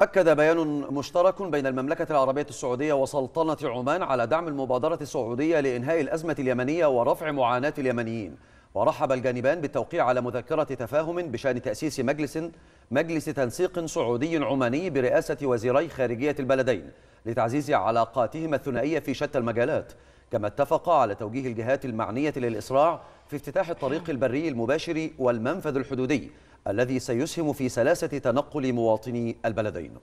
أكد بيان مشترك بين المملكة العربية السعودية وسلطنة عمان على دعم المبادرة السعودية لإنهاء الأزمة اليمنية ورفع معاناة اليمنيين ورحب الجانبان بالتوقيع على مذكرة تفاهم بشأن تأسيس مجلس مجلس تنسيق سعودي عماني برئاسة وزيري خارجية البلدين لتعزيز علاقاتهما الثنائية في شتى المجالات كما اتفقا على توجيه الجهات المعنية للإسراع في افتتاح الطريق البري المباشر والمنفذ الحدودي الذي سيسهم في سلاسة تنقل مواطني البلدين